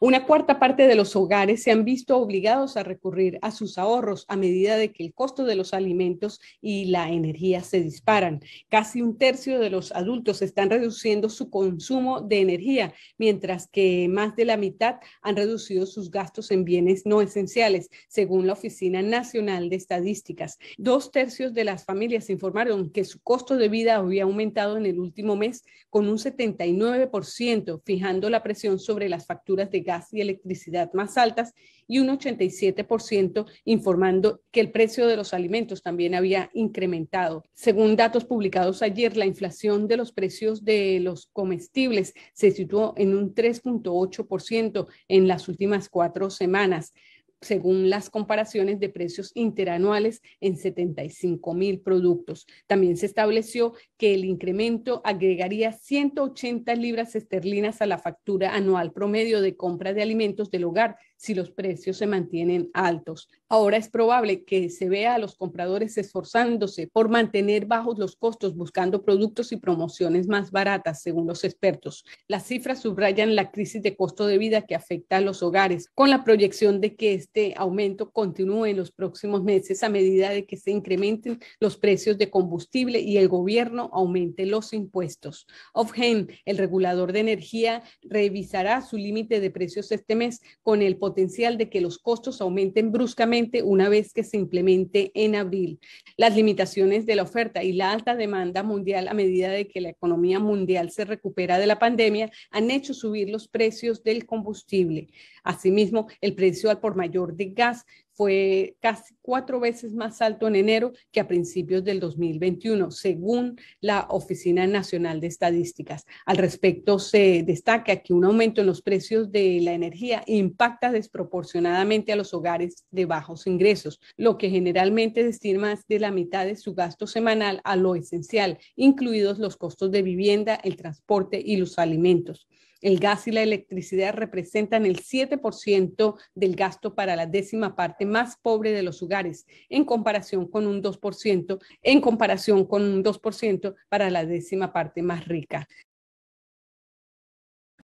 Una cuarta parte de los hogares se han visto obligados a recurrir a sus ahorros a medida de que el costo de los alimentos y la energía se disparan. Casi un tercio de los adultos están reduciendo su consumo de energía, mientras que más de la mitad han reducido sus gastos en bienes no esenciales, según la Oficina Nacional de Estadísticas. Dos tercios de las familias informaron que su costo de vida había aumentado en el último mes con un 79%, fijando la presión sobre las facturas de gas y electricidad más altas y un 87% informando que el precio de los alimentos también había incrementado. Según datos publicados ayer, la inflación de los precios de los comestibles se situó en un 3.8% en las últimas cuatro semanas según las comparaciones de precios interanuales en 75 mil productos. También se estableció que el incremento agregaría 180 libras esterlinas a la factura anual promedio de compra de alimentos del hogar si los precios se mantienen altos. Ahora es probable que se vea a los compradores esforzándose por mantener bajos los costos buscando productos y promociones más baratas, según los expertos. Las cifras subrayan la crisis de costo de vida que afecta a los hogares, con la proyección de que este aumento continúe en los próximos meses a medida de que se incrementen los precios de combustible y el gobierno aumente los impuestos. Ofgen, el regulador de energía, revisará su límite de precios este mes con el potencial de que los costos aumenten bruscamente una vez que se implemente en abril. Las limitaciones de la oferta y la alta demanda mundial a medida de que la economía mundial se recupera de la pandemia han hecho subir los precios del combustible. Asimismo, el precio al por mayor de gas fue casi cuatro veces más alto en enero que a principios del 2021, según la Oficina Nacional de Estadísticas. Al respecto, se destaca que un aumento en los precios de la energía impacta desproporcionadamente a los hogares de bajos ingresos, lo que generalmente destina más de la mitad de su gasto semanal a lo esencial, incluidos los costos de vivienda, el transporte y los alimentos. El gas y la electricidad representan el 7% del gasto para la décima parte más pobre de los hogares, en comparación con un 2%, en comparación con un 2% para la décima parte más rica.